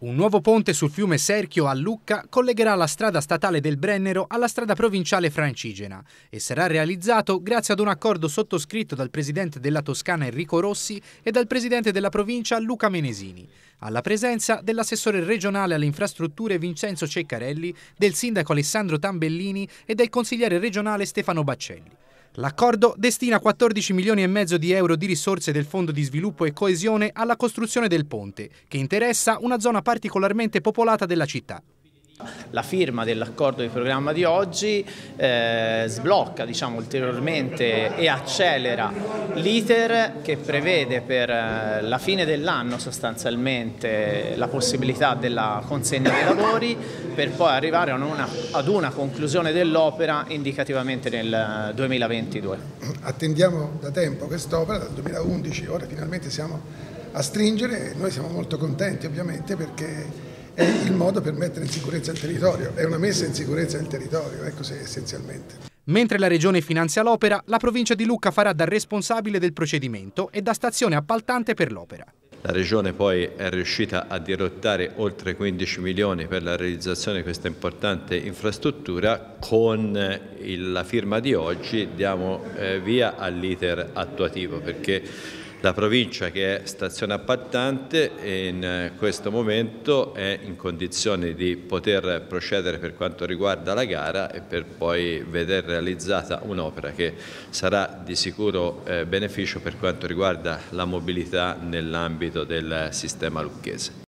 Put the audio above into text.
Un nuovo ponte sul fiume Serchio a Lucca collegherà la strada statale del Brennero alla strada provinciale francigena e sarà realizzato grazie ad un accordo sottoscritto dal presidente della Toscana Enrico Rossi e dal presidente della provincia Luca Menesini, alla presenza dell'assessore regionale alle infrastrutture Vincenzo Ceccarelli, del sindaco Alessandro Tambellini e del consigliere regionale Stefano Baccelli. L'accordo destina 14 milioni e mezzo di euro di risorse del Fondo di sviluppo e coesione alla costruzione del ponte, che interessa una zona particolarmente popolata della città. La firma dell'accordo di programma di oggi eh, sblocca diciamo, ulteriormente e accelera l'iter che prevede per eh, la fine dell'anno sostanzialmente la possibilità della consegna dei lavori per poi arrivare ad una, ad una conclusione dell'opera indicativamente nel 2022. Eh, Attendiamo da tempo quest'opera, dal 2011, ora finalmente siamo a stringere e noi siamo molto contenti ovviamente perché è il modo per mettere in sicurezza il territorio, è una messa in sicurezza del territorio, ecco essenzialmente. Mentre la regione finanzia l'opera, la provincia di Lucca farà da responsabile del procedimento e da stazione appaltante per l'opera. La Regione poi è riuscita a dirottare oltre 15 milioni per la realizzazione di questa importante infrastruttura. Con eh, la firma di oggi diamo eh, via all'iter attuativo perché la provincia che è stazione appaltante in questo momento è in condizione di poter procedere per quanto riguarda la gara e per poi vedere realizzata un'opera che sarà di sicuro eh, beneficio per quanto riguarda la mobilità nell'ambito del sistema lucchese.